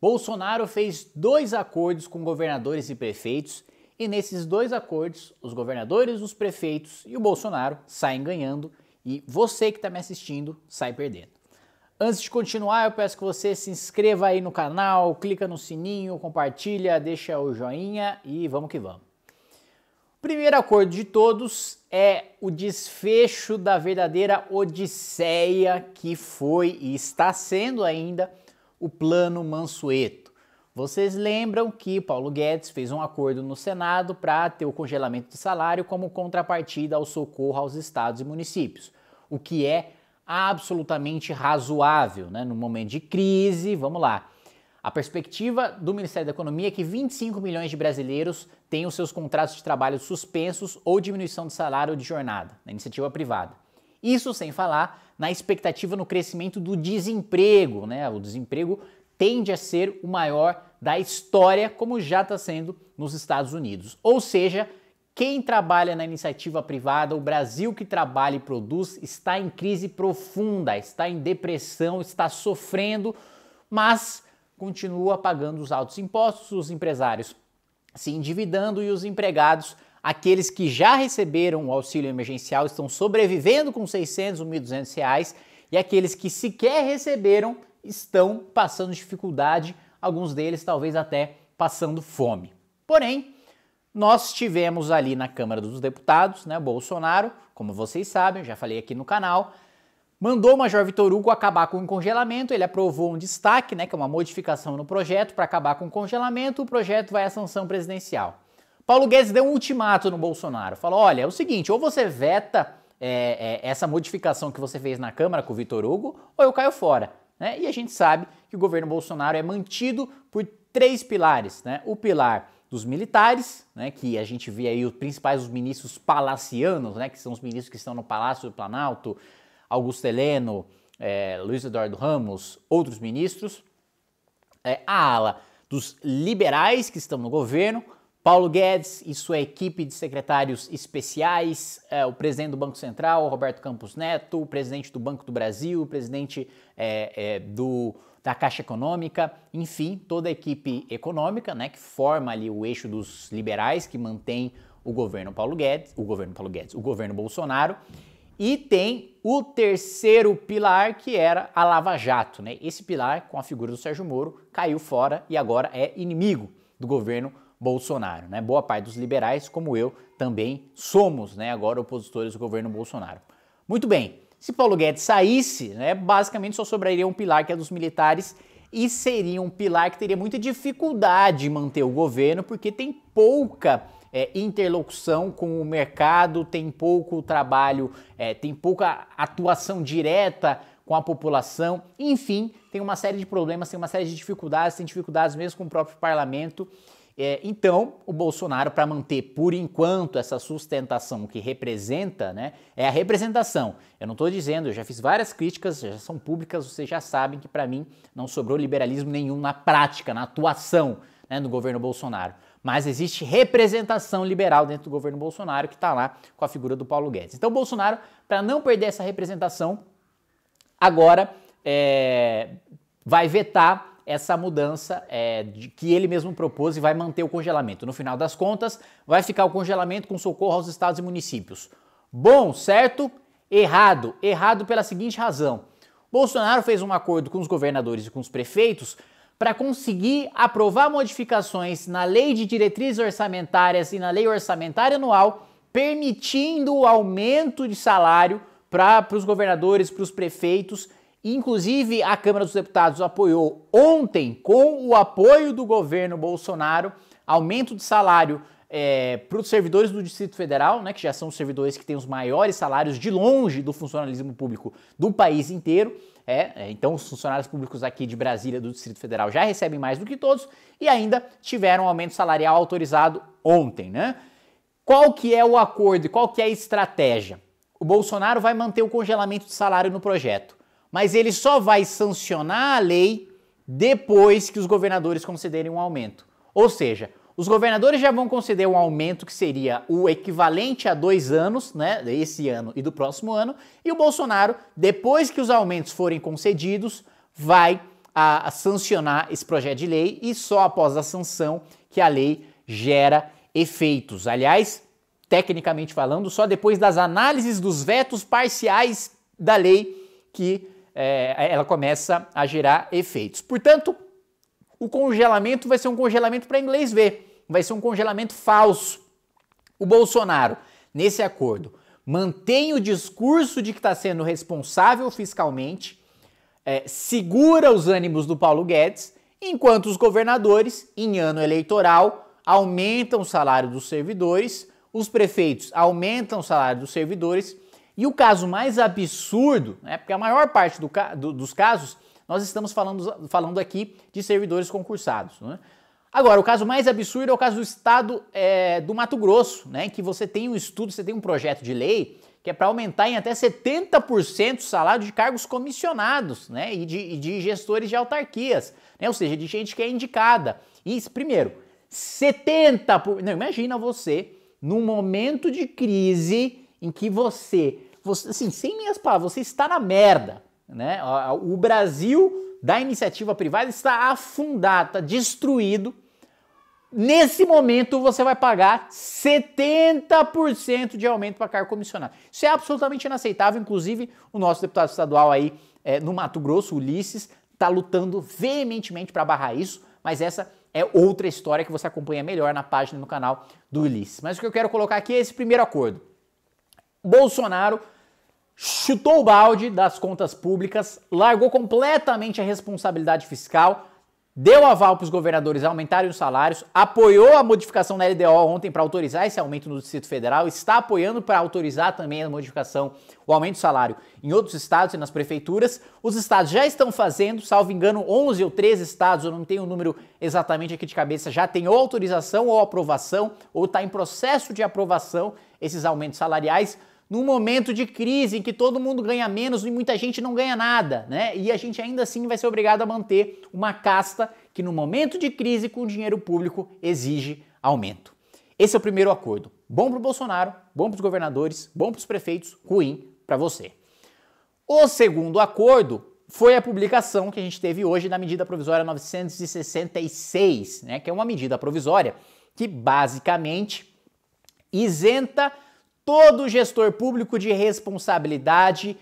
Bolsonaro fez dois acordos com governadores e prefeitos, e nesses dois acordos, os governadores, os prefeitos e o Bolsonaro saem ganhando e você que está me assistindo sai perdendo. Antes de continuar, eu peço que você se inscreva aí no canal, clica no sininho, compartilha, deixa o joinha e vamos que vamos. O primeiro acordo de todos é o desfecho da verdadeira odisseia que foi e está sendo ainda o Plano Mansueto. Vocês lembram que Paulo Guedes fez um acordo no Senado para ter o congelamento de salário como contrapartida ao socorro aos estados e municípios, o que é absolutamente razoável, né? No momento de crise, vamos lá. A perspectiva do Ministério da Economia é que 25 milhões de brasileiros tenham seus contratos de trabalho suspensos ou diminuição de salário ou de jornada, na iniciativa privada. Isso sem falar na expectativa no crescimento do desemprego, né? O desemprego tende a ser o maior da história, como já está sendo nos Estados Unidos. Ou seja, quem trabalha na iniciativa privada, o Brasil que trabalha e produz, está em crise profunda, está em depressão, está sofrendo, mas continua pagando os altos impostos, os empresários se endividando e os empregados Aqueles que já receberam o auxílio emergencial estão sobrevivendo com 600 1.200 reais e aqueles que sequer receberam estão passando dificuldade, alguns deles talvez até passando fome. Porém, nós tivemos ali na Câmara dos Deputados, né, Bolsonaro, como vocês sabem, já falei aqui no canal, mandou o Major Vitor Hugo acabar com o congelamento, ele aprovou um destaque, né, que é uma modificação no projeto para acabar com o congelamento, o projeto vai à sanção presidencial. Paulo Guedes deu um ultimato no Bolsonaro. Falou: olha, é o seguinte, ou você veta é, é, essa modificação que você fez na Câmara com o Vitor Hugo, ou eu caio fora. Né? E a gente sabe que o governo Bolsonaro é mantido por três pilares. Né? O pilar dos militares, né, que a gente vê aí os principais os ministros palacianos, né, que são os ministros que estão no Palácio do Planalto, Augusto Heleno, é, Luiz Eduardo Ramos, outros ministros, é, a ala dos liberais que estão no governo, Paulo Guedes e sua equipe de secretários especiais, é, o presidente do Banco Central, Roberto Campos Neto, o presidente do Banco do Brasil, o presidente é, é, do, da Caixa Econômica, enfim, toda a equipe econômica, né, que forma ali o eixo dos liberais, que mantém o governo Paulo Guedes, o governo Paulo Guedes, o governo Bolsonaro, e tem o terceiro pilar, que era a Lava Jato, né? Esse pilar, com a figura do Sérgio Moro, caiu fora e agora é inimigo do governo Bolsonaro Bolsonaro. Né? Boa parte dos liberais, como eu, também somos né, agora opositores do governo Bolsonaro. Muito bem, se Paulo Guedes saísse, né, basicamente só sobraria um pilar que é dos militares e seria um pilar que teria muita dificuldade em manter o governo porque tem pouca é, interlocução com o mercado, tem pouco trabalho, é, tem pouca atuação direta com a população, enfim, tem uma série de problemas, tem uma série de dificuldades, tem dificuldades mesmo com o próprio parlamento. É, então, o Bolsonaro, para manter por enquanto essa sustentação que representa, né, é a representação. Eu não estou dizendo, eu já fiz várias críticas, já são públicas, vocês já sabem que para mim não sobrou liberalismo nenhum na prática, na atuação né, no governo Bolsonaro. Mas existe representação liberal dentro do governo Bolsonaro que está lá com a figura do Paulo Guedes. Então, Bolsonaro, para não perder essa representação, agora é, vai vetar essa mudança é, de, que ele mesmo propôs e vai manter o congelamento. No final das contas, vai ficar o congelamento com socorro aos estados e municípios. Bom, certo? Errado. Errado pela seguinte razão: Bolsonaro fez um acordo com os governadores e com os prefeitos para conseguir aprovar modificações na lei de diretrizes orçamentárias e na lei orçamentária anual, permitindo o aumento de salário para os governadores, para os prefeitos Inclusive, a Câmara dos Deputados apoiou ontem, com o apoio do governo Bolsonaro, aumento de salário é, para os servidores do Distrito Federal, né, que já são os servidores que têm os maiores salários de longe do funcionalismo público do país inteiro. É, é, então, os funcionários públicos aqui de Brasília, do Distrito Federal, já recebem mais do que todos e ainda tiveram um aumento salarial autorizado ontem. Né? Qual que é o acordo e qual que é a estratégia? O Bolsonaro vai manter o congelamento de salário no projeto mas ele só vai sancionar a lei depois que os governadores concederem um aumento. Ou seja, os governadores já vão conceder um aumento que seria o equivalente a dois anos, né? Esse ano e do próximo ano. E o Bolsonaro, depois que os aumentos forem concedidos, vai a, a sancionar esse projeto de lei e só após a sanção que a lei gera efeitos. Aliás, tecnicamente falando, só depois das análises dos vetos parciais da lei que é, ela começa a gerar efeitos. Portanto, o congelamento vai ser um congelamento para inglês ver, vai ser um congelamento falso. O Bolsonaro, nesse acordo, mantém o discurso de que está sendo responsável fiscalmente, é, segura os ânimos do Paulo Guedes, enquanto os governadores, em ano eleitoral, aumentam o salário dos servidores, os prefeitos aumentam o salário dos servidores e o caso mais absurdo, né, porque a maior parte do, do, dos casos nós estamos falando, falando aqui de servidores concursados. Né? Agora, o caso mais absurdo é o caso do estado é, do Mato Grosso, né? Que você tem um estudo, você tem um projeto de lei que é para aumentar em até 70% o salário de cargos comissionados, né? E de, e de, gestores de autarquias, né? Ou seja, de gente que é indicada. E, primeiro, 70%. Por... Não, imagina você, num momento de crise em que você, você assim, sem minhas palavras, você está na merda, né? O Brasil da iniciativa privada está afundado, está destruído. Nesse momento você vai pagar 70% de aumento para cargo comissionado. Isso é absolutamente inaceitável. Inclusive, o nosso deputado estadual aí é, no Mato Grosso, Ulisses, está lutando veementemente para barrar isso, mas essa é outra história que você acompanha melhor na página e no canal do Ulisses. Mas o que eu quero colocar aqui é esse primeiro acordo. Bolsonaro chutou o balde das contas públicas, largou completamente a responsabilidade fiscal, deu aval para os governadores aumentarem os salários, apoiou a modificação na LDO ontem para autorizar esse aumento no Distrito Federal, está apoiando para autorizar também a modificação, o aumento do salário em outros estados e nas prefeituras. Os estados já estão fazendo, salvo engano, 11 ou 13 estados, eu não tenho o número exatamente aqui de cabeça, já tem ou autorização ou aprovação, ou está em processo de aprovação esses aumentos salariais num momento de crise em que todo mundo ganha menos e muita gente não ganha nada, né? E a gente ainda assim vai ser obrigado a manter uma casta que no momento de crise com o dinheiro público exige aumento. Esse é o primeiro acordo. Bom para o Bolsonaro, bom para os governadores, bom para os prefeitos, ruim para você. O segundo acordo foi a publicação que a gente teve hoje da medida provisória 966, né, que é uma medida provisória que basicamente isenta todo gestor público de responsabilidade,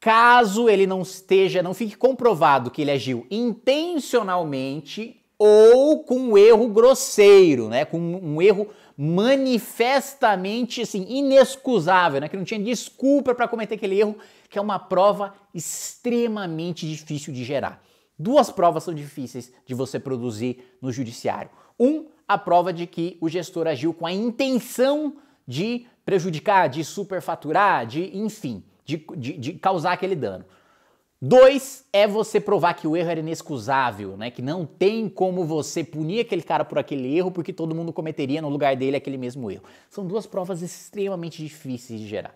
caso ele não esteja, não fique comprovado que ele agiu intencionalmente ou com um erro grosseiro, né, com um erro manifestamente assim inexcusável, né, que não tinha desculpa para cometer aquele erro, que é uma prova extremamente difícil de gerar. Duas provas são difíceis de você produzir no judiciário. Um, a prova de que o gestor agiu com a intenção de prejudicar, de superfaturar, de enfim, de, de, de causar aquele dano. Dois é você provar que o erro era inexcusável, né? Que não tem como você punir aquele cara por aquele erro, porque todo mundo cometeria no lugar dele aquele mesmo erro. São duas provas extremamente difíceis de gerar.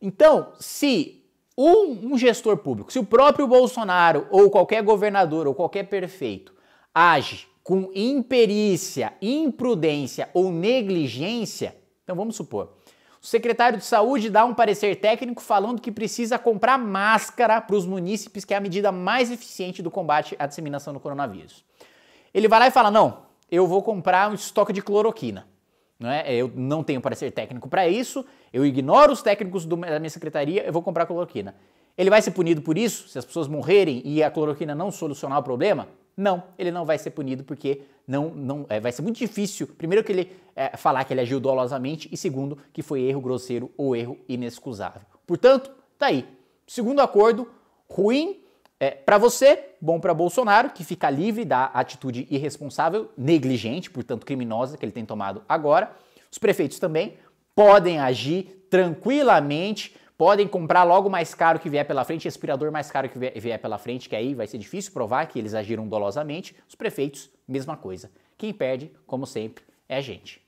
Então, se um, um gestor público, se o próprio Bolsonaro ou qualquer governador ou qualquer prefeito age com imperícia, imprudência ou negligência, então vamos supor. O secretário de saúde dá um parecer técnico falando que precisa comprar máscara para os munícipes, que é a medida mais eficiente do combate à disseminação do coronavírus. Ele vai lá e fala: não, eu vou comprar um estoque de cloroquina. Não é? Eu não tenho parecer técnico para isso, eu ignoro os técnicos do, da minha secretaria, eu vou comprar cloroquina. Ele vai ser punido por isso? Se as pessoas morrerem e a cloroquina não solucionar o problema? Não, ele não vai ser punido porque não, não é, vai ser muito difícil, primeiro, que ele é, falar que ele agiu dolosamente e segundo, que foi erro grosseiro ou erro inexcusável. Portanto, tá aí. Segundo acordo, ruim é, para você, bom para Bolsonaro, que fica livre da atitude irresponsável, negligente, portanto criminosa, que ele tem tomado agora. Os prefeitos também podem agir tranquilamente Podem comprar logo mais caro que vier pela frente, respirador mais caro que vier pela frente, que aí vai ser difícil provar que eles agiram dolosamente. Os prefeitos, mesma coisa. Quem perde, como sempre, é a gente.